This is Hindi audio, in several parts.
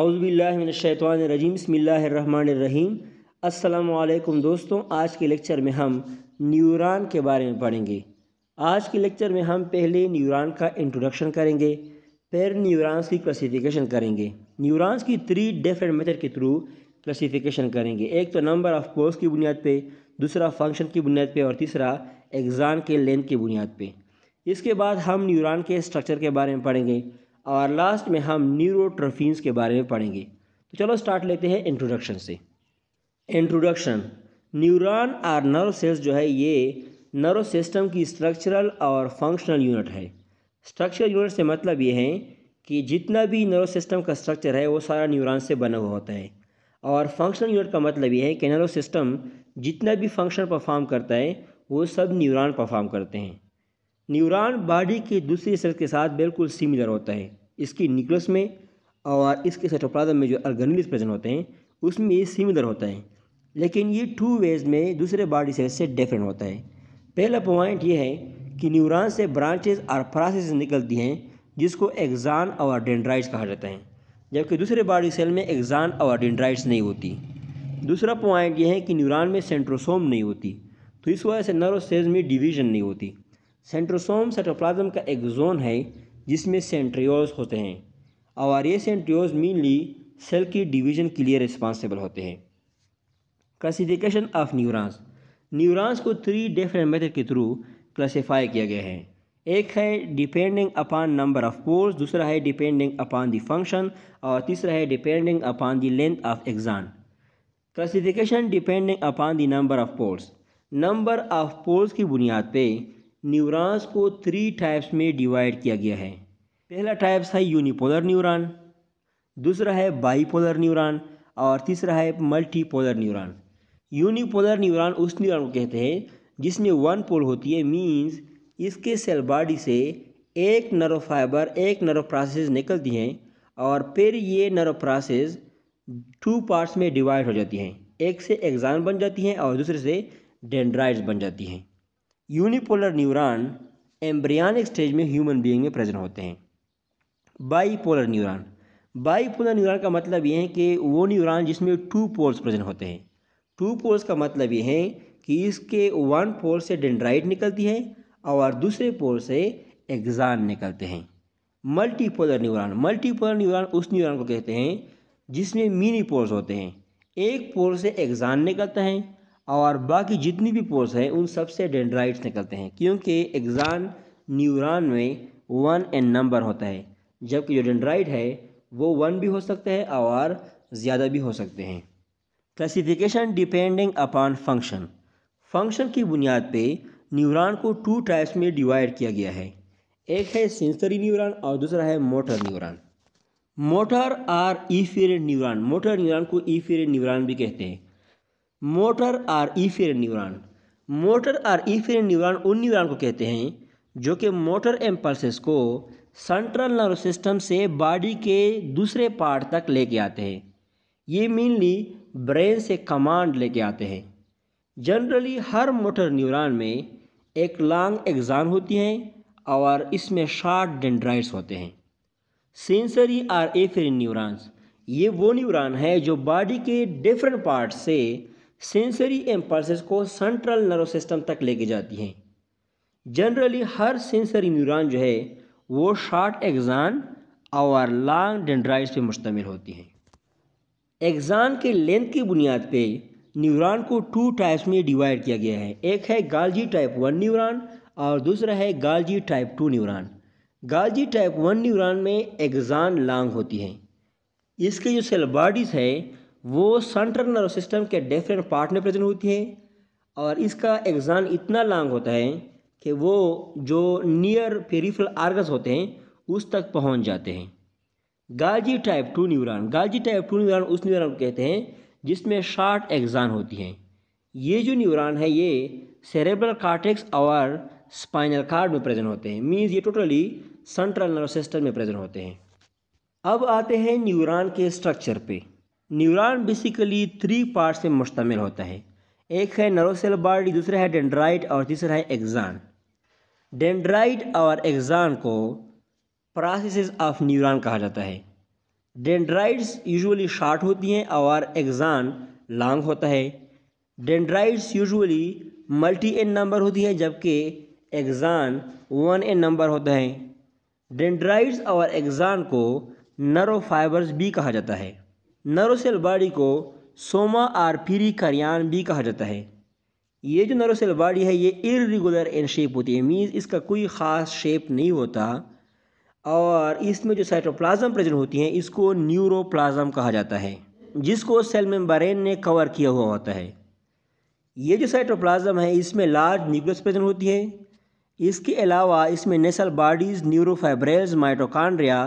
आउज़बिल्लाशैतवानरजीम बसमीम अल्लाम दोस्तों आज के लेक्चर में हम न्यूरॉन के बारे में पढ़ेंगे आज के लेक्चर में हम पहले न्यूरॉन का इंट्रोडक्शन करेंगे फिर न्यूरॉन्स की क्लासिफिकेशन करेंगे न्यूरॉन्स की थ्री डिफरेंट मेथड के थ्रू क्लासिफिकेशन करेंगे एक तो नंबर ऑफ पोस्ट की बुनियाद पे दूसरा फंक्शन की बुनियाद पे और तीसरा एग्ज़ाम के लेंथ की बुनियाद पे इसके बाद हम न्यूरॉन के स्ट्रक्चर के बारे में पढ़ेंगे और लास्ट में हम न्यूरो के बारे में पढ़ेंगे तो चलो स्टार्ट लेते हैं इंट्रोडक्शन से इंट्रोडक्शन न्यूरॉन और नर्व सेल्स जो है ये नर्व सिस्टम की स्ट्रक्चरल और फंक्शनल यूनिट है स्ट्रक्चरल यूनिट से मतलब ये है कि जितना भी नर्व सिस्टम का स्ट्रक्चर है वो सारा न्यूरॉन से बना हुआ होता है और फंक्शनल यूनिट का मतलब ये है कि नर्व सिस्टम जितना भी फंक्शन परफॉर्म करता है वो सब न्यूरॉन परफॉर्म करते हैं न्यूरॉन बॉडी के दूसरी सेल के साथ बिल्कुल सिमिलर होता है इसकी न्यूक्लियस में और इसके सेटोप्लाज्म में जो ऑर्गेनिल्स प्रेजेंट होते हैं उसमें ये सिमिलर होता है लेकिन ये टू वेज में दूसरे बॉडी सेल से डिफरेंट होता है पहला पॉइंट ये है कि न्यूरॉन से ब्रांचेज और फ्रासेस निकलती हैं जिसको एग्जान और डेंड्राइट्स कहा जाता है जबकि दूसरे बॉडी सेल में एग्जान और डेंड्राइट्स नहीं होती दूसरा पॉइंट यह है कि न्यूरॉन में सेंट्रोसोम नहीं होती तो इस वजह से नर्व सेल्स में डिवीजन नहीं होती सेंट्रोसोम साइटोप्लाज्म का एक जोन है जिसमें सेंट्रियोल्स होते हैं और ये सेंट्रियोल्स मेनली सेल की डिवीजन के लिए रिस्पॉन्सिबल होते हैं क्लासिफिकेशन ऑफ न्यूरॉन्स न्यूरॉन्स को थ्री डिफरेंट मेथड के थ्रू क्लासीफाई किया गया है एक है depending upon number of poles दूसरा है डिपेंडिंग अपॉन द फंक्शन और तीसरा है depending upon the length of axon classification depending upon the number of poles number of poles की बुनियाद पे न्यूरॉन्स को थ्री टाइप्स में डिवाइड किया गया है पहला टाइप्स है यूनिपोलर न्यूरॉन दूसरा है बाईपोलर न्यूरॉन और तीसरा है मल्टीपोलर न्यूरॉन यूनिपोलर न्यूरॉन उस न्यूरॉन को कहते हैं जिसमें वन पोल होती है मीन्स इसके सेल बॉडी से एक नर्व फाइबर एक नर्व प्रोसेस निकलती हैं और फिर ये नर्व प्रोसेस टू पार्ट्स में डिवाइड हो जाती हैं एक से एग्जाम बन जाती हैं और दूसरे से डेंड्राइड्स बन जाती हैं यूनिपोलर न्यूरॉन एम्ब्रियानिक स्टेज में ह्यूमन बीइंग में प्रेजेंट होते हैं बाईपोलर न्यूरॉन बाईपोलर न्यूरॉन का मतलब यह है कि वो न्यूरॉन जिसमें टू पोल्स प्रेजेंट होते हैं टू पोल्स का मतलब ये है कि इसके वन पोल से डेंड्राइट निकलती है और दूसरे पोल से एग्जान निकलते हैं मल्टीपोलर न्यूरॉन मल्टीपोलर न्यूरॉन उस न्यूरॉन को कहते हैं जिसमें मिनी पोल्स होते हैं एक पोल से एग्जान निकलता है और बाकी जितनी भी पोर्स हैं उन सबसे डेंड्राइट्स निकलते हैं क्योंकि एग्जान न्यूरॉन में वन एन नंबर होता है जबकि जो डेंड्राइट है वो वन भी हो सकते हैं और ज़्यादा भी हो सकते हैं classification depending upon function function की बुनियाद पे न्यूरॉन को टू टाइप्स में डिवाइड किया गया है एक है सेंसरी न्यूरॉन और दूसरा है motor neuron motor or efferent neuron motor neuron को ईफेरेड न्यूरॉन भी कहते हैं motor or efferent neuron motor or efferent neuron उन न्यूरॉन को कहते हैं जो कि मोटर एम्पल्सेस को सेंट्रल नर्व सिस्टम से बॉडी के दूसरे पार्ट तक लेके आते हैं ये मेनली ब्रेन से कमांड लेके आते हैं जनरली हर मोटर न्यूरॉन में एक लॉन्ग एग्जाम होती है और इसमें शार्ट डेंड्राइट्स होते हैं सेंसरी आर एफेरिन न्यूरॉन्स ये वो न्यूरॉन है जो बॉडी के डिफरेंट पार्ट से सेंसरी एम्पल्सेस को सेंट्रल नर्व सिस्टम तक लेके जाती हैं जनरली हर सेंसरी न्यूरॉन जो है वो शॉर्ट एग्जान और लॉन्ग डेंड्राइट्स पे मुश्तमिल होती हैं एग्जान के लेंथ की बुनियाद पे न्यूरॉन को टू टाइप्स में डिवाइड किया गया है एक है गालजी टाइप वन न्यूरॉन और दूसरा है Golgi type two neuron Golgi type one neuron में एग्जान लॉन्ग होती है इसके जो सेल बॉडीज़ है वो सेंट्रल नर्व सिस्टम के डिफरेंट पार्ट में प्रेजेंट होती है और इसका एग्जाम इतना लॉन्ग होता है कि वो जो नियर पेरीफल आर्गस होते हैं उस तक पहुंच जाते हैं Golgi type two neuron Golgi type two neuron उस न्यूरॉन को कहते हैं जिसमें शार्ट एग्जान होती है ये जो न्यूरॉन है ये सेरेब्रल कार्टेक्स और स्पाइनल कार्ड में प्रेजेंट होते हैं मीन्स ये टोटली सेंट्रल नर्व सिस्टम में प्रेजेंट होते हैं अब आते हैं न्यूरॉन के स्ट्रक्चर पर न्यूरॉन बेसिकली थ्री पार्ट से मुश्तमिल होता है एक है नरोसेल बॉडी दूसरा है डेंड्राइट और तीसरा है एग्जान डेंड्राइट और एग्जान को प्रोसेस ऑफ न्यूरॉन कहा जाता है डेंड्राइट्स यूजुअली शार्ट होती हैं और एग्जान लॉन्ग होता है dendrites usually multi in number होती है जबकि एग्जान वन एन नंबर होता है डेंड्राइट्स और एग्जान को नरो फाइबर्स भी कहा जाता है नरोसेल बाड़ी को सोमा आर पीरी करियान भी कहा जाता है ये जो नरोसेल बाड़ी है ये इरेगुलर इन शेप होती है मीन्स इसका कोई ख़ास शेप नहीं होता और इसमें जो साइटोप्लाज्म प्रेजेंट होती हैं इसको न्यूरोप्लाज्म कहा जाता है जिसको सेल मेम्ब्रेन ने कवर किया हुआ होता है ये जो साइटोप्लाज्म है इसमें लार्ज न्यूक्लियस प्रेजेंट होती है इसके अलावा इसमें नेसल बॉडीज़ न्यूरोफाइब्रेल्स माइटोकॉन्ड्रिया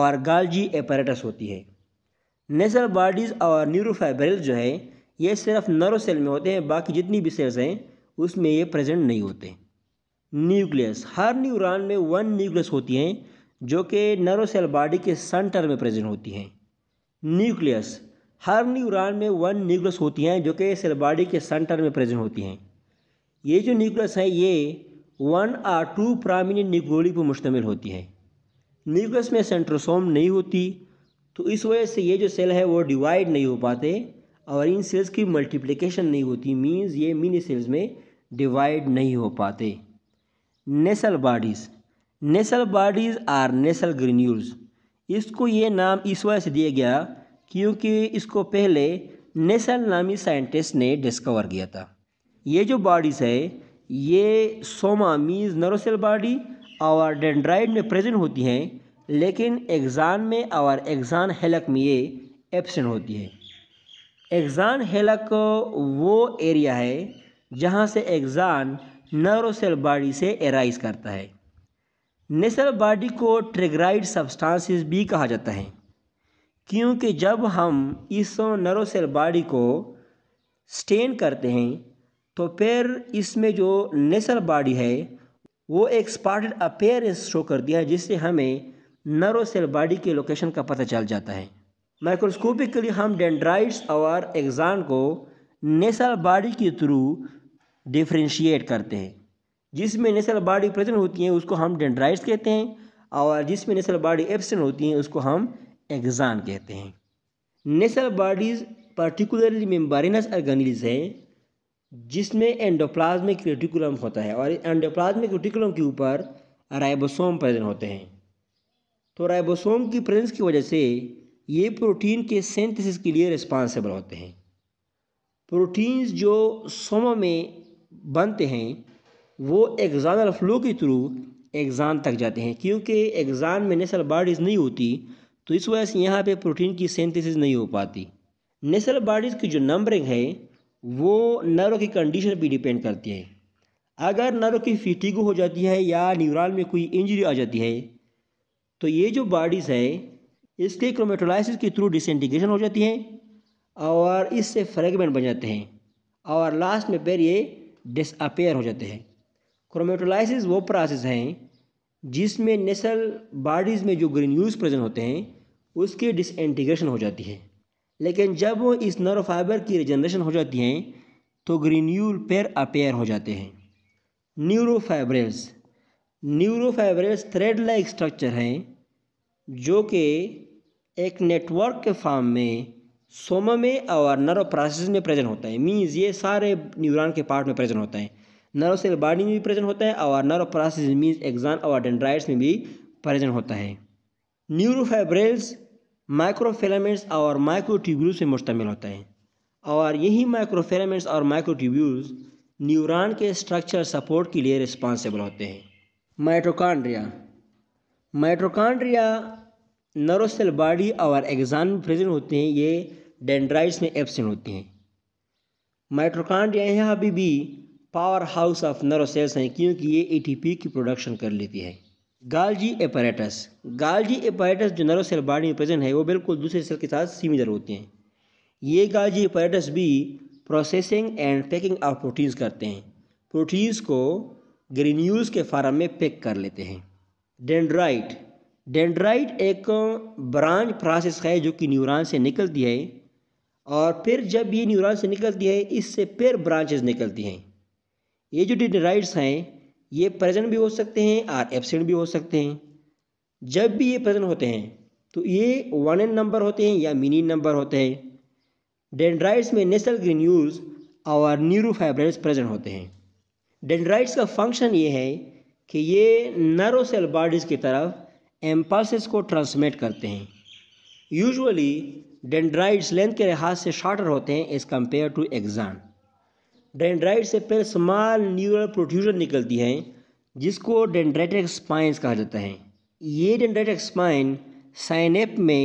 और गाल्जी एपरेटस होती है नेसल बॉडीज़ और न्यूरोफाइब्रिल जो है ये सिर्फ नर्व सेल में होते हैं बाकी जितनी भी सेल्स हैं उसमें ये प्रेजेंट नहीं होते न्यूक्लियस हर न्यूरॉन में वन न्यूक्लियस होती हैं जो कि नर्व सेल बॉडी के सेंटर में प्रेजेंट होती हैं न्यूक्लियस हर न्यूरॉन में वन न्यूक्लियस होती हैं जो कि सेल बॉडी के सेंटर में प्रेजेंट होती हैं ये जो न्यूक्लियस है ये one or two prominent nucleoli पर मुश्तमिल होती है न्यूक्लियस में सेंट्रोसोम नहीं होती तो इस वजह से ये जो सेल है वो डिवाइड नहीं हो पाते और इन सेल्स की मल्टीप्लिकेशन नहीं होती मींस ये मिनी सेल्स में डिवाइड नहीं हो पाते Nissl bodies Nissl bodies or Nissl granules इसको ये नाम इस वजह से दिया गया क्योंकि इसको पहले नेसल नामी साइंटिस्ट ने डिस्कवर किया था ये जो बॉडीज़ है ये सोमा मीन्स नरोसेल बॉडी और डेंड्राइड में प्रेजेंट होती हैं लेकिन एग्जाम में और एग्ज़ान हेलक में ये एबसेंट होती है एग्ज़ान हेलक वो एरिया है जहाँ से एग्ज़ान नर्व सेल बॉडी से एराइज करता है नेसल बॉडी को ट्रेगराइड सब्सटेंसेस भी कहा जाता है क्योंकि जब हम इस नर्व सेल बॉडी को स्टेन करते हैं तो फिर इसमें जो नेसल बॉडी है वो एक स्पार्टेड अपेयरेंस शो दिया है जिससे हमें नर्व सेल बॉडी के लोकेशन का पता चल जाता है माइक्रोस्कोपिकली हम डेंड्राइट्स और एग्जान को नेसल बॉडी के थ्रू डिफ्रेंशिएट करते हैं जिसमें नेसल बॉडी प्रेजेंट होती है उसको हम डेंड्राइट्स कहते हैं और जिसमें नेसल बॉडी एबसेंट होती हैं उसको हम एग्जान कहते हैं Nissl bodies particularly membranous organelles है जिसमें एंडोप्लाज्मिक रेटिकुलम होता है और एंडोप्लाज्मिक रेटिकुलम के ऊपर राइबोसोम प्रेजेंट होते हैं तो राइबोसोम की प्रेजेंस की वजह से ये प्रोटीन के सेंथिस के लिए रिस्पॉन्सिबल होते हैं प्रोटीन्स जो सोम में बनते हैं वो एग्जानल फ्लो के थ्रू एग्ज़ान तक जाते हैं क्योंकि एग्ज़ान में नेसल बॉडीज़ नहीं होती तो इस वजह से यहाँ पे प्रोटीन की सेंथिस नहीं हो पाती नेसल बॉडीज़ की जो नंबरिंग है वो नर्व की कंडीशन पर डिपेंड करती है अगर नर्व की फिटिगो हो जाती है या न्यूरल में कोई इंजरी आ जाती है तो ये जो बॉडीज़ है इसके क्रोमेटोलाइसिस के थ्रू डिसइंटीग्रेशन हो जाती है और इससे फ्रेगमेंट बन जाते हैं और लास्ट में पैर ये डिसअपेयर हो जाते हैं क्रोमेटोलाइसिस वो प्रोसेस हैं जिसमें नेसल बॉडीज़ में जो ग्रीन यूज प्रेजेंट होते हैं उसकी डिसइंटीग्रेशन हो जाती है लेकिन जब वो इस नर्व फाइबर की रिजनरेशन हो जाती हैं तो ग्रीन्यूल पैर अपेयर हो जाते हैं neurofibrils neurofibrils thread like structure हैं जो कि एक नेटवर्क के फॉर्म में सोम में और नर्व प्रोसेस में प्रेजेंट होता है मीन्स ये सारे न्यूरॉन के पार्ट में प्रेजेंट होता है नर्व सेल बॉडी में भी प्रेजेंट होता है और नर्व प्रोसेस मीन्स एग्जान और डेंड्राइट्स में भी प्रेजेंट होता है न्यूरोफाइब्रेल्स माइक्रोफिलामेंट्स और माइक्रोट्यूब्यूल्स में मुश्तमिल होता है और यही माइक्रोफिलामेंट्स और माइक्रोट्यूब्यूल्स न्यूरॉन के स्ट्रक्चर सपोर्ट के लिए रिस्पॉन्सिबल होते हैं माइट्रोकॉन्ड्रिया माइट्रोकॉन्ड्रिया नरोसेल बॉडी और एग्जान में प्रेजेंट होते हैं ये डेंड्राइट्स में एबसेंट होते हैं माइट्रोकॉन्ड्रिया यहाँ अभी भी पावर हाउस ऑफ नरोसेल्स हैं क्योंकि ये एटीपी की प्रोडक्शन कर लेती है गाल्जी एपरेटस गाल्जी एपरेटस जो नरोसेल बॉडी में प्रेजेंट है वो बिल्कुल दूसरे सेल के साथ सिमिलर होते हैं ये गाल्जी एपरेटस भी processing and packing of proteins करते हैं प्रोटीन्स को ग्रीन्यूज़ के फार्म में पैक कर लेते हैं डेंड्राइट डेंड्राइट एक ब्रांच प्रोसेस है जो कि न्यूरॉन से निकलती है और फिर जब ये न्यूरॉन से निकलती है इससे फिर ब्रांचेस निकलती हैं ये जो डेंड्राइट्स हैं ये प्रेजेंट भी हो सकते हैं और एबसेंट भी हो सकते हैं जब भी ये प्रेजेंट होते हैं तो ये वन एन नंबर होते हैं या मिनी नंबर होते हैं डेंड्राइट्स में नेसल ग्रीन्यूज़ और न्यूरोफाइब्रेट्स प्रेजेंट होते हैं डेंड्राइट्स का फंक्शन ये है कि ये नरो सेल बॉडीज़ की तरफ एम्पल्सेस को ट्रांसमिट करते हैं यूजुअली डेंड्राइट्स लेंथ के लिहाज से शार्टर होते हैं as compare to axon dendrite से पहले स्मॉल न्यूरल प्रोट्यूजन निकलती है जिसको डेंड्राइटिक स्पाइंस कहा जाता है ये डेंड्राइटिक स्पाइन साइनेप में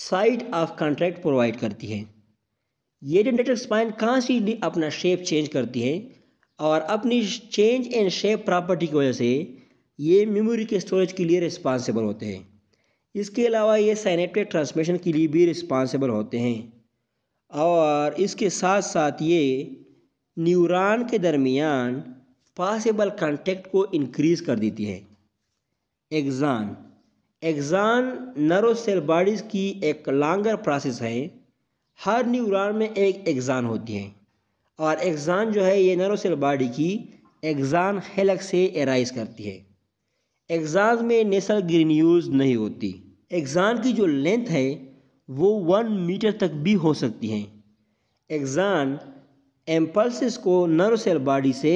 साइट ऑफ कॉन्ट्रैक्ट प्रोवाइड करती है ये डेंड्राइटिक स्पाइन कहाँ से अपना शेप चेंज करती है और अपनी चेंज इन शेप प्रॉपर्टी की वजह से ये मेमोरी के स्टोरेज के लिए रिस्पॉन्सिबल होते हैं इसके अलावा ये सैनेप्टेड ट्रांसमिशन के लिए भी रिस्पॉन्सिबल होते हैं और इसके साथ साथ ये न्यूरॉन के दरमियान पॉसिबल कॉन्टेक्ट को इनक्रीज़ कर देती है axon axon nerve cell bodies की एक लॉन्गर प्रोसेस है हर न्यूरॉन में एक एग्ज़ान होती है और एग्ज़ान जो है ये नरोसेल बॉडी की एग्ज़ान हेलक से एराइज करती है एग्ज़ान में नेसल ग्रीन्यूज नहीं होती एग्ज़ान की जो लेंथ है वो वन मीटर तक भी हो सकती हैं एग्ज़ान एम्पल्स को नरोसेल बॉडी से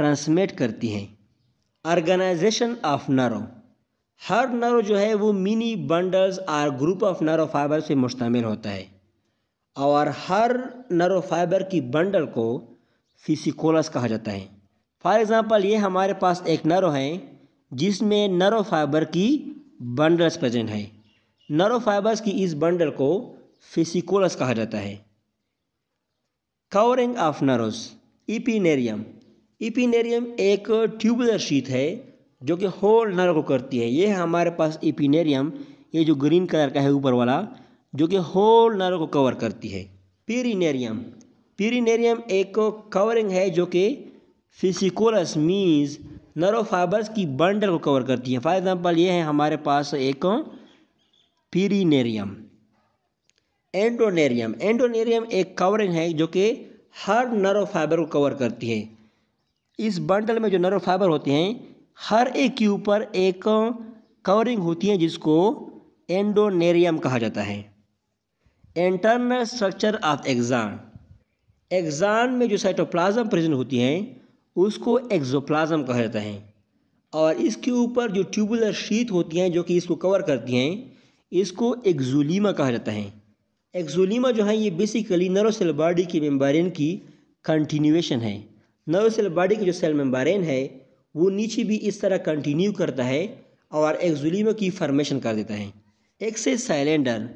ट्रांसमिट करती हैं ऑर्गेनाइजेशन ऑफ नरो हर नरो जो है वो मिनी बंडल्स और ग्रुप ऑफ नरो फाइबर से मुश्तमिल होता है और हर नर्व फाइबर की बंडल को फिसिकोलस कहा जाता है फॉर एग्ज़ाम्पल ये हमारे पास एक नर्व है जिसमें नर्व फाइबर की बंडल्स प्रेजेंट है नर्व फाइबर्स की इस बंडल को फिसिकोलस कहा जाता है covering of nerves epineurium epineurium एक ट्यूबुलर शीत है जो कि होल नर्व को करती है ये हमारे पास इपिनेरियम ये जो ग्रीन कलर का है ऊपर वाला जो कि होल नर्व को कवर करती है पीरीनेरियम पीरीनेरियम एक कवरिंग है जो कि फिसिकोलस मीन्स नरो फाइबर्स की बंडल को कवर करती है फॉर एग्जांपल ये है हमारे पास एक पीरीनेरियम एंडोनेरियम एंडोनेरियम एक कवरिंग है जो कि हर नरो फाइबर को कवर करती है इस बंडल में जो नरो फाइबर होते हैं हर एक के ऊपर एक कवरिंग होती है जिसको एंडोनेरियम कहा जाता है internal structure of axon axon में जो साइटोप्लाज्म प्रेजेंट होती हैं उसको एक्जोप्लाज्म कहा जाता है और इसके ऊपर जो ट्यूबुलर शीत होती हैं जो कि इसको कवर करती हैं इसको एक्जोलीमा कहा जाता है एक्जोलीमा जो है ये बेसिकली नरोसेल बॉडी की मेम्बारेन की कंटिन्यूएशन है नरोसेल बॉडी की जो सेल मेम्बारेन है वो नीचे भी इस तरह कंटिन्यू करता है और एक्जुलीमा की फॉर्मेशन कर देता है axis cylinder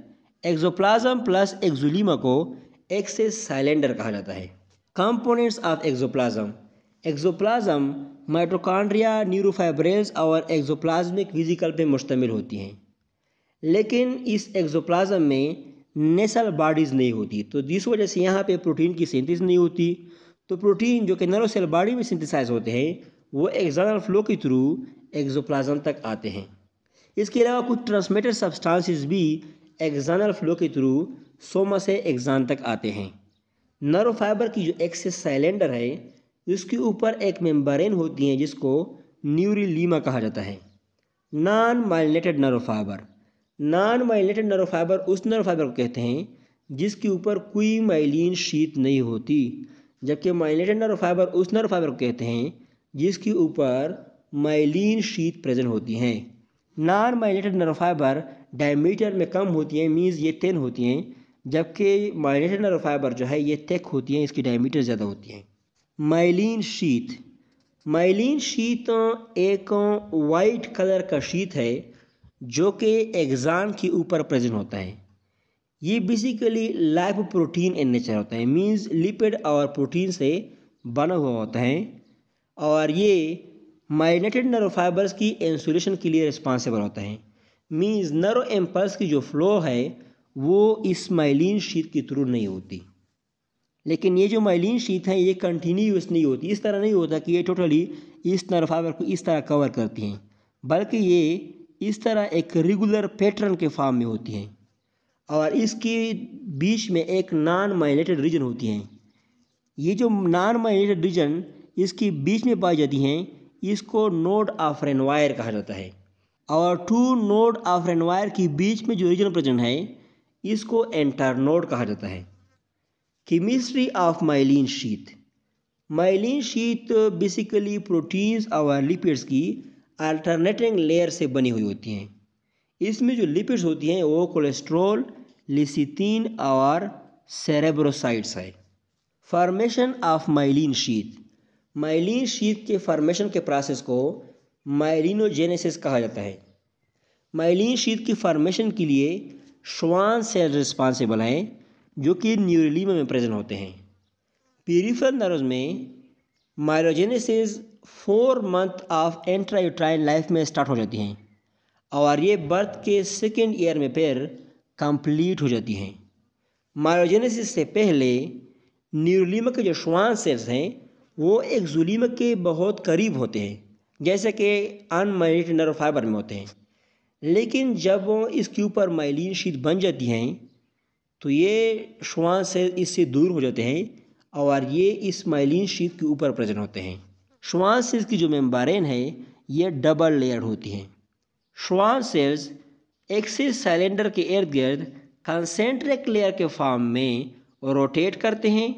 axoplasm plus axolemma को एक्स साइलेंडर कहा जाता है components of axoplasm axoplasm mitochondria neurofibrils और एक्जोप्लाज्मिक विजिकल पर मुश्तमिल होती हैं लेकिन इस एक्जोप्लाज्म में नेसल बॉडीज़ नहीं होती तो जिस वजह से यहाँ पे प्रोटीन की सिंथिस नहीं होती तो प्रोटीन जो कि नरो सेल बॉडी में सिंथिसाइज होते हैं वो एक्सटर्नल फ्लो के थ्रू एक्जोप्लाज्म तक आते हैं इसके अलावा कुछ ट्रांसमिटर सब्सटेंसेस भी एक्सानल फ्लो के थ्रू सोमा से एग्जान तक आते हैं नर्व फाइबर की जो एक्सेस साइलेंडर है उसके ऊपर एक मेम्बरेन होती है जिसको न्यूरीलीमा कहा जाता है non myelinated nerve fibre non myelinated nerve fibre उस नर्व फाइबर को कहते हैं जिसके ऊपर कोई माइलिन शीत नहीं होती जबकि माइलेटेड नर्व फाइबर उस नर्व फाइबर को कहते हैं जिसके ऊपर माइलिन शीत प्रेजेंट होती हैं non myelinated nerve fibre diameter में कम होती हैं मीन्स ये तेन होती हैं जबकि माइनेटर फाइबर जो है ये थिक होती हैं इसकी डायमीटर ज़्यादा होती हैं माइलिन शीत माइलिन शीत एक वाइट कलर का शीत है जो कि एग्ज़ाम के ऊपर प्रेजेंट होता है ये basically life protein in nature होता है मीन्स लिपिड और प्रोटीन से बना हुआ होता है और ये माइलेटेड नर्व फाइबर्स की इंसुलेशन के लिए रिस्पॉन्सिबल होता है मीन्स नर्व एम्पल्स की जो फ्लो है वो इस माइलिन शीत के थ्रू नहीं होती लेकिन ये जो माइलिन शीत है ये कंटिन्यूस नहीं होती इस तरह नहीं होता कि ये टोटली इस नर्व फाइबर को इस तरह कवर करती हैं बल्कि ये इस तरह एक रेगुलर पैटर्न के फॉर्म में होती हैं और इसके बीच में एक नॉन माइलेटेड रीजन होती हैं ये जो नॉन माइलेटेड रीजन इसके बीच में पाई जाती हैं इसको नोड ऑफ रेनवायर कहा जाता है और two node of Ranvier के बीच में जो रीजन प्रजन है इसको एंटर नोड कहा जाता है chemistry of myelin sheath myelin sheath basically proteins और लिपिड्स की अल्टरनेटिंग लेयर से बनी हुई होती हैं इसमें जो लिपिड्स होती हैं वो कोलेस्ट्रोल लिसिथीन और सेरेब्रोसाइड्स है formation of myelin sheath myelin sheath के फॉर्मेशन के प्रोसेस को मायलिनोजेनेसिस कहा जाता है माइलिन शीत की फॉर्मेशन के लिए श्वान सेल रिस्पॉन्सिबल हैं जो कि न्यूरलीमा में प्रेजेंट होते हैं पीरीफर नर्व में myelogenesis four month of intrauterine life में स्टार्ट हो जाती हैं और ये बर्थ के सेकेंड ईयर में पैर कंप्लीट हो जाती हैं मायोजेनेसिस से पहले न्यूरलिमा के जो श्वान सेल्स हैं वो एक्जुलीमा के बहुत करीब होते हैं जैसे कि अनमाइलेटेड नर्व फाइबर में होते हैं लेकिन जब वो इसके ऊपर माइलिन शीत बन जाती हैं तो ये श्वान से इससे दूर हो जाते हैं और ये इस माइलिन शीट के ऊपर प्रेजेंट होते हैं श्वान सेल्स की जो मेम्बारेन है ये डबल लेयर होती हैं श्वान सेल्स एक्सिस सिलेंडर के इर्द गिर्द कंसेंट्रिक लेयर के फॉर्म में रोटेट करते हैं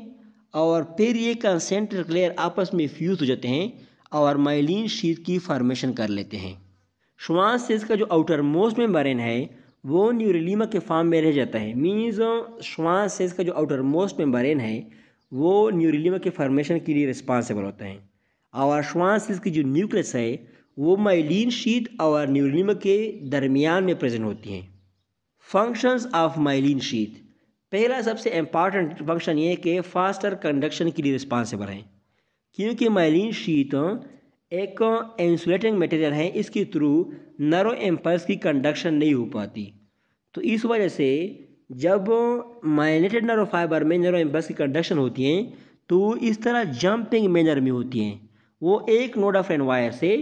और फिर ये कंसेंट्रिक लेयर आपस में फ्यूज़ हो जाते हैं और माइलिन शीत की फॉर्मेशन कर लेते हैं श्वान सेल्स का जो आउटर मोस्ट बरेन है वो न्यूरलीमा के फॉर्म में रह जाता है मीन्स श्वान सेल्स का जो आउटर मोस्ट बरेन है वो न्यूरलीमा के फॉर्मेशन के लिए रिस्पॉन्सिबल होते हैं और श्वान सेल्स की जो न्यूक्लियस है वो माइलिन शीत और न्यूरलीमा के दरमियान में प्रेजेंट होती हैं फंक्शंस ऑफ माइलिन शीत पहला सबसे इम्पॉर्टेंट फंक्शन ये है कि फास्टर कंडक्शन के लिए रिस्पॉन्सिबल हैं क्योंकि माइलिन शीट एक इंसुलेटिंग मटेरियल है इसके थ्रू नरो एम्पल्स की कंडक्शन नहीं हो पाती तो इस वजह से जब माइलेटेड नरो फाइबर में नरो एम्पल्स की कंडक्शन होती हैं तो इस तरह जंपिंग मैनर में होती हैं वो एक नोड ऑफ एन वायर से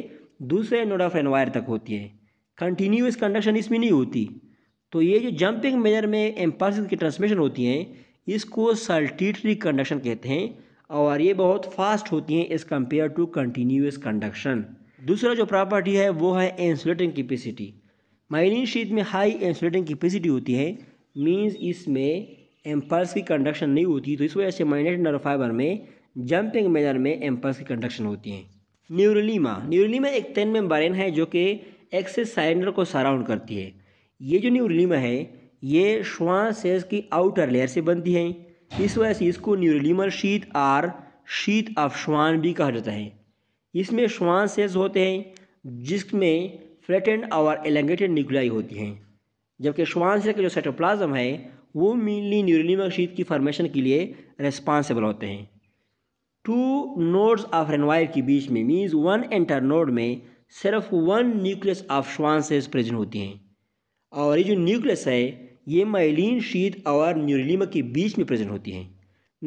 दूसरे नोड ऑफ एन वायर तक होती है कंटिन्यूस कंडक्शन इसमें नहीं होती तो ये जो जंपिंग मेजर में एम्पल्स की ट्रांसमिशन होती हैं इसको सल्टीटरी कंडक्शन कहते हैं और ये बहुत फास्ट होती हैं as compare to continuous conduction दूसरा जो प्रॉपर्टी है वो है इंसुलेटिंग कैपेसिटी माइलिन शीट में हाई इंसुलेटिंग कैपेसिटी होती है मींस इसमें एम्पल्स की कंडक्शन नहीं होती तो इस वजह से माइनेट नर फाइबर में जंपिंग मेजर में एम्पल्स की कंडक्शन होती है न्यूरलीमा न्यूरोलीमा एक तेन मेम्ब्रेन है जो कि एक्सेस साइलेंडर को सराउंड करती है ये जो न्यूरोलीमा है ये श्वास सेल्स की आउटर लेयर से बनती है इस वजह से इसको न्यूरोलीमर शीत आर शीत ऑफ श्वान भी कहा जाता है इसमें श्वान सेल्स होते हैं जिसमें फ्लेटेंड और एलेंगेटेड न्यूक्लियाई होती हैं जबकि श्वान सेल का जो सेटोप्लाजम है वो मेनली न्यूरोलीमर शीत की फॉर्मेशन के लिए रेस्पॉन्सिबल होते हैं टू नोड्स ऑफ रेनवायर के बीच में मीन्स वन एंटर नोड में सिर्फ one nucleus of Schwann cells present होती हैं और ये जो न्यूक्लियस है ये माइलिन शीत और न्यूरलिमा के बीच में प्रेजेंट होती हैं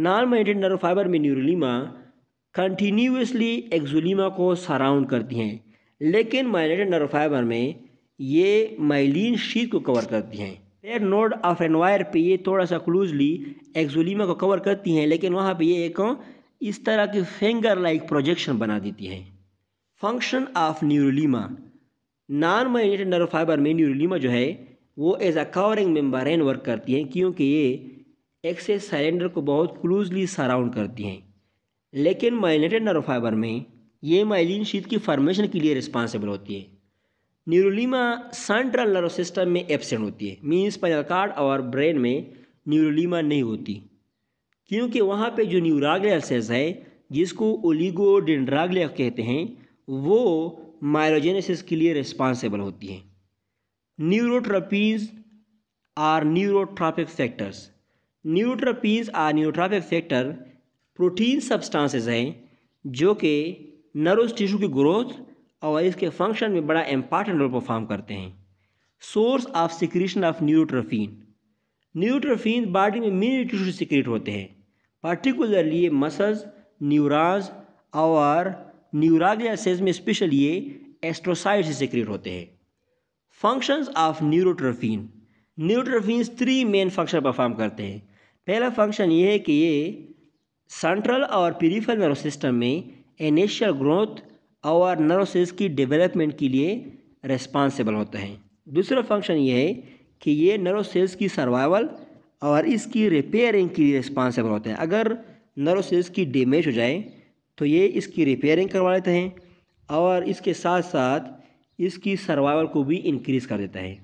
नॉन माइनेटेड नर्व फाइबर में न्यूरलिमा कंटिन्यूसली एक्जोलीमा को सराउंड करती हैं लेकिन माइलेटेड नर्व फाइबर में ये माइलिन शीत को कवर करती हैं पेयर नोड ऑफ एनवायर पे ये थोड़ा सा क्लूजली एक्जोलीमा को कवर करती हैं लेकिन वहाँ पे ये एक इस तरह की फिंगर लाइक प्रोजेक्शन बना देती हैं function of neurilemma non myelinated nerve fibre में न्यूरलिमा जो है वो as a covering membrane work करती हैं क्योंकि ये एक्सेस सिलेंडर को बहुत क्लोजली सराउंड करती हैं लेकिन माइलेटेड नर्व फाइबर में ये माइलिन शीत की फॉर्मेशन के लिए रिस्पॉन्सिबल होती है न्यूरोलीमा सेंट्रल नर्व सिस्टम में एबसेंट होती है मीन्स स्पाइनल कार्ड और ब्रेन में न्यूरोलीमा नहीं होती क्योंकि वहाँ पे जो न्यूरागलियल सेल्स है जिसको ओलीगोडेंड्रागलिया कहते हैं वो माइलोजेनेसिस के लिए रिस्पॉन्सिबल होती हैं neurotrophins or neurotrophic factors Neurotropies or neurotrophic factor protein substances हैं जो कि नर्वस टिश्यू की ग्रोथ और इसके फंक्शन में बड़ा इम्पॉर्टेंट रोल परफॉर्म करते हैं source of secretion of neurotrophin neurotrophin body में मिनी टिश्यू सिक्रीट होते हैं पर्टिकुलरली ये मसल्स न्यूराज और न्यूराग्लिया सेल्स में स्पेशल ये एस्ट्रोसाइड से सिक्रीट होते हैं functions of neurotrophin neurotrophin three main function perform करते हैं पहला फंक्शन ये है कि ये सेंट्रल और पीरीफल नर्व सिस्टम में एनेशियल ग्रोथ और नर्वसेस की डेवलपमेंट के लिए रेस्पॉन्सिबल होते हैं दूसरा फंक्शन ये है कि ये नर्वसेल्स की सर्वाइवल और इसकी रिपेयरिंग के लिए रेस्पॉन्सिबल होते हैं अगर नर्वसेल्स की डेमेज हो जाए तो ये इसकी रिपेयरिंग करवा लेते हैं और इसके साथ साथ इसकी सर्वाइवल को भी इंक्रीज़ कर देता है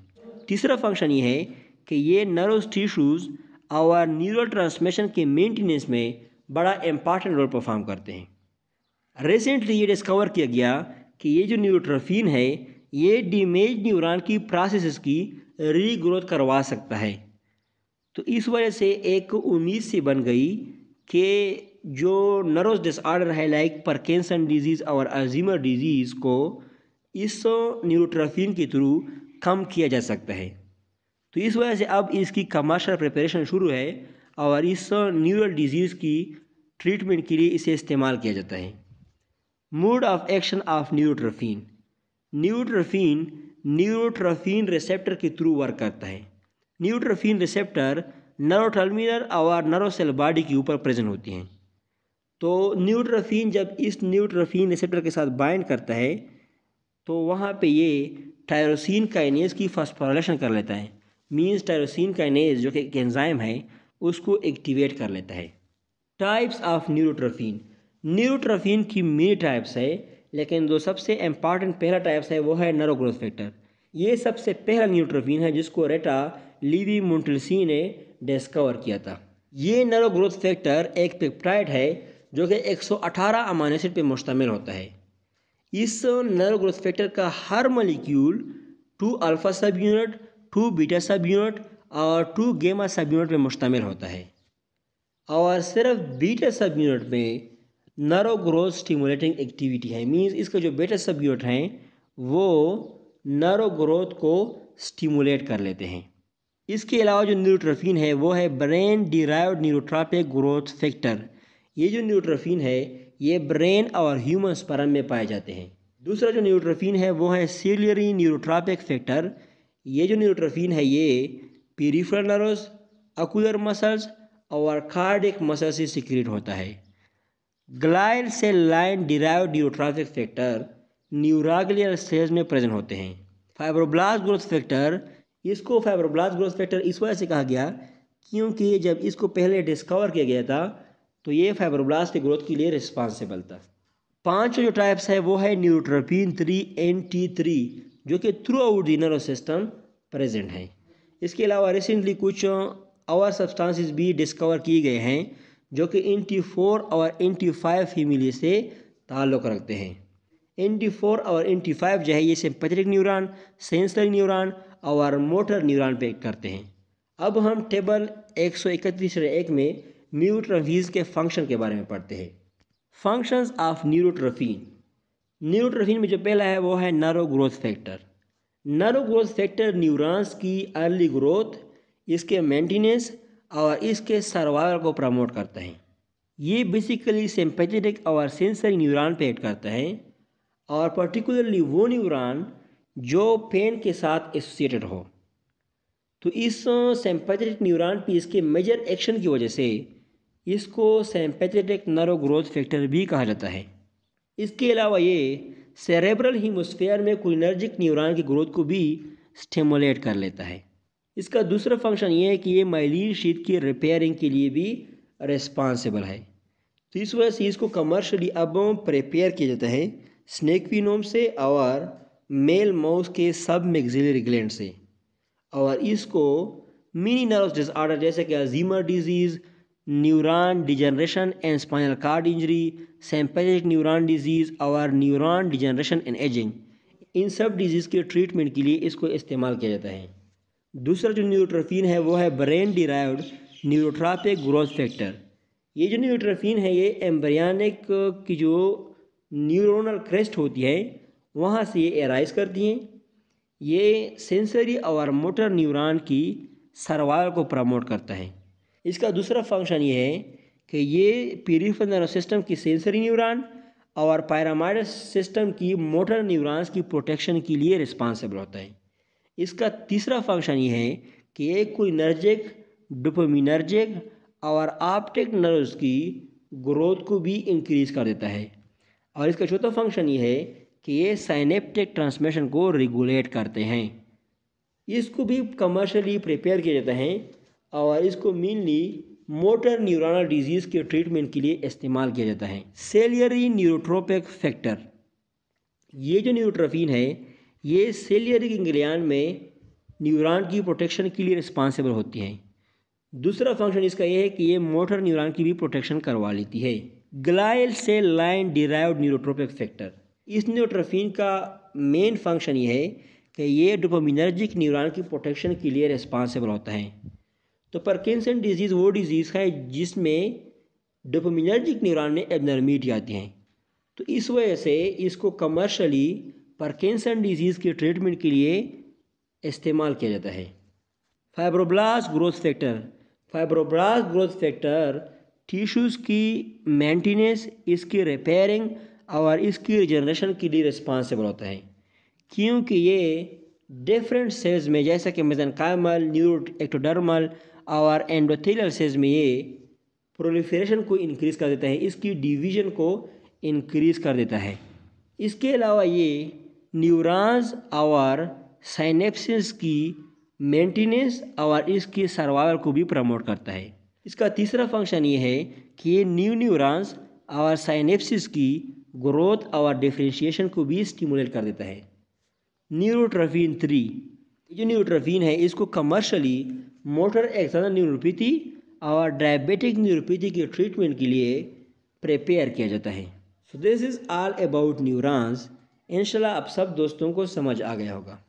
तीसरा फंक्शन ये है कि ये नर्व टिश्यूज़ और न्यूरल ट्रांसमिशन के मेंटेनेंस में बड़ा इम्पॉर्टेंट रोल परफॉर्म करते हैं रिसेंटली ये डिस्कवर किया गया कि ये जो न्यूरोट्रफिन है ये डीमेज न्यूरॉन की प्रोसेस की रीग्रोथ करवा सकता है तो इस वजह से एक उम्मीद सी बन गई कि जो नर्वस डिसऑर्डर है लाइक परकेंसन डिजीज़ और अजीमर डिजीज़ को इस न्यूरोट्राफिन के थ्रू कम किया जा सकता है तो इस वजह से अब इसकी कमर्शल प्रिपरेशन शुरू है और इस न्यूरल डिजीज़ की ट्रीटमेंट के लिए इसे इस्तेमाल किया जाता है mode of action of neurotrophin neurotrophin neurotrophin receptor के थ्रू वर्क करता है न्यूट्रफिन रिसेप्टर नरोटर्मिनल और नरोसेल बॉडी के ऊपर प्रेजेंट होती हैं तो न्यूट्रफिन जब इस न्यूट्रफिन रिसेप्टर के साथ बाइंड करता है तो वहाँ पे ये टायरोसिन काइनेज की फॉस्फोराइलेशन कर लेता है मीन्स टायरोसिन काइनेज जो कि एक एंजाइम है उसको एक्टिवेट कर लेता है टाइप्स ऑफ न्यूरोट्रोफिन न्यूरोट्रोफिन की मेनी टाइप्स है लेकिन जो सबसे इम्पॉर्टेंट पहला टाइप्स है वो है नरोग्रोथ फैक्टर ये सबसे पहला न्यूट्रोफिन है जिसको रेटा लीवी मुंटलसी ने डिस्कवर किया था ये नरो ग्रोथ फैक्टर एक पेप्टाइड है जो कि 118 अठारह अमानसिड पर मुश्तमिल होता है इस नर ग्रोथ फैक्टर का हर molecule two alpha sub unit two beta sub unit और टू गेमा सब यूनिट में मुश्तमिल होता है और सिर्फ बीटा सब यूनिट में नरो ग्रोथ स्टिमुलेटिंग एक्टिविटी है मींस इसका जो बेटा सब यूनिट हैं वो नरो ग्रोथ को स्टिमुलेट कर लेते हैं इसके अलावा जो न्यूट्रोफिन है वो है brain derive neurotrophic growth factor ये जो न्यूट्रोफिन है ये ब्रेन और ह्यूमन स्पर्म में पाए जाते हैं दूसरा जो न्यूट्रोफिन है वो है सीलियरी न्यूरोट्रापिक फैक्टर ये जो न्यूट्रोफिन है ये पीरीफ्रल नर्वस अकुलर मसल्स और कार्डिक मसल से सिक्रेट होता है glial cell line derive neurotrophic factor neuroglial cells में प्रेजेंट होते हैं फाइब्रोब्लास्ट ग्रोथ फैक्टर इसको फाइब्रोब्लास्ट ग्रोथ फैक्टर इस वजह से कहा गया क्योंकि जब इसको पहले डिस्कवर किया गया था तो ये फाइब्रोब्लास्ट की ग्रोथ के लिए रिस्पॉन्सिबल था पांचों जो टाइप्स है वो है neurotrophin three N T three जो कि थ्रू आउट दिनर सिस्टम प्रेजेंट है इसके अलावा रिसेंटली कुछ और सब्सटेंसेस भी डिस्कवर किए गए हैं जो कि एन टी फोर और एन टी फाइव फीमिली से ताल्लुक़ रखते हैं एन टी फोर और एन टी फाइव जो है ये सिंपथेटिक न्यूरॉन सेंसर न्यूरॉन और मोटर न्यूरॉन पे करते हैं अब हम टेबल एक सौ इकतीस एक में न्यूरोट्रफीज के फंक्शन के बारे में पढ़ते हैं फंक्शंस ऑफ न्यूरोट्रफीन न्यूरोट्रफीन में जो पहला है वो है nerve growth factor nerve growth factor neurons की अर्ली ग्रोथ इसके मेंटेनेंस और इसके सर्वाइवल को प्रमोट करते हैं ये बेसिकली सिंपैथेटिक और सेंसरी न्यूरॉन पे एक्ट करते हैं और पर्टिकुलरली वो न्यूरॉन जो पेन के साथ एसोसिएटेड हो तो इस सिंपैथेटिक न्यूरॉन पे इसके मेजर एक्शन की वजह से इसको सैम्पेथेटिक नर्व ग्रोथ फैक्टर भी कहा जाता है इसके अलावा ये सेरेब्रल हीमोस्फेयर में कुलिनर्जिक न्यूरॉन की ग्रोथ को भी स्टेमुलेट कर लेता है इसका दूसरा फंक्शन ये है कि ये माइलिन शीत की रिपेयरिंग के लिए भी रिस्पॉन्सिबल है तो इस वजह से इसको कमर्शली अब प्रिपेयर किया जाता है स्नेक से और मेल माउस के सब मेग्जिलरी ग्लैंड से और इसको मिनी नर्व डिसऑर्डर जैसे कि Alzheimer disease neuron degeneration and spinal cord injury sympathetic neuron disease और न्यूरॉन डिजनरेशन एंड एजिंग इन सब डिजीज़ के ट्रीटमेंट के लिए इसको इस्तेमाल किया जाता है दूसरा जो न्यूट्रोफिन है वो है brain derived neurotrophic growth factor ये जो न्यूट्रोफिन है ये एम्ब्रियानिक की जो न्यूरोनल क्रेस्ट होती है वहाँ से ये एराइज करती हैं ये सेंसरी और मोटर न्यूरॉन की सर्वाइवल को प्रमोट करता है इसका दूसरा फंक्शन ये है कि ये पीरिफल नर्व सिस्टम की सेंसरी न्यूरॉन और पैरामाइड सिस्टम की मोटर न्यूरॉन्स की प्रोटेक्शन के लिए रिस्पॉन्सिबल होता है इसका तीसरा फंक्शन ये है कि एक कोई नर्जिक डुपोमिनर्जिक और आपटिक नर्व्स की ग्रोथ को भी इंक्रीज कर देता है और इसका चौथा फंक्शन ये है कि ये साइनेप्टिक ट्रांसमिशन को रेगुलेट करते हैं इसको भी कमर्शली प्रिपेयर किया जाता है और इसको मेनली मोटर न्यूरोनल डिजीज़ के ट्रीटमेंट के लिए इस्तेमाल किया जाता है सेलियरी न्यूरोट्रोपिक फैक्टर ये जो न्यूट्रोफिन है ये सेलियरी गिंगलियान में न्यूरॉन की प्रोटेक्शन के लिए रिस्पॉन्सिबल होती है दूसरा फंक्शन इसका यह है कि ये मोटर न्यूरॉन की भी प्रोटेक्शन करवा लेती है glial cell line derive neurotrophic factor इस न्यूट्रोफिन का मेन फंक्शन ये है कि ये डोपामिनर्जिक न्यूरॉन की प्रोटेक्शन के लिए रिस्पॉन्सिबल होता है तो परकिंसन डिजीज़ वो डिजीज़ है जिसमें डोपोमिनर्जिक न्यूरॉन में एबनॉर्मिटी आती हैं तो इस वजह से इसको कमर्शली परकिंसन डिजीज़ के ट्रीटमेंट के लिए इस्तेमाल किया जाता है fibroblast growth factor fibroblast growth factor tissues की मेंटेनेंस इसकी रिपेयरिंग और इसकी रिजनरेशन के लिए रिस्पॉन्सिबल होता है क्योंकि ये डिफरेंट सेल्स में जैसा कि मेजनकाइमल न्यूरो एक्टोडर्मल और एंडोथेलियल सेल्स में ये प्रोलिफ्रेशन को इंक्रीज़ कर देता है इसकी डिवीजन को इंक्रीज़ कर देता है इसके अलावा ये न्यूरॉन्स और साइनेप्सिस की मेंटेनेंस और इसके सर्वाइवल को भी प्रमोट करता है इसका तीसरा फंक्शन ये है कि ये न्यू न्यूरॉन्स और साइनेप्सिस की ग्रोथ और डिफ्रेंशिएशन को भी स्टिमुलेट कर देता है न्यूरोट्रफिन थ्री जो न्यूरोट्रफिन है इसको कमर्शली मोटर एक्सन न्यूरोपैथी और डायबिटिक न्यूरोपैथी के ट्रीटमेंट के लिए प्रिपेयर किया जाता है so this is all about neurons इंशाल्लाह आप सब दोस्तों को समझ आ गया होगा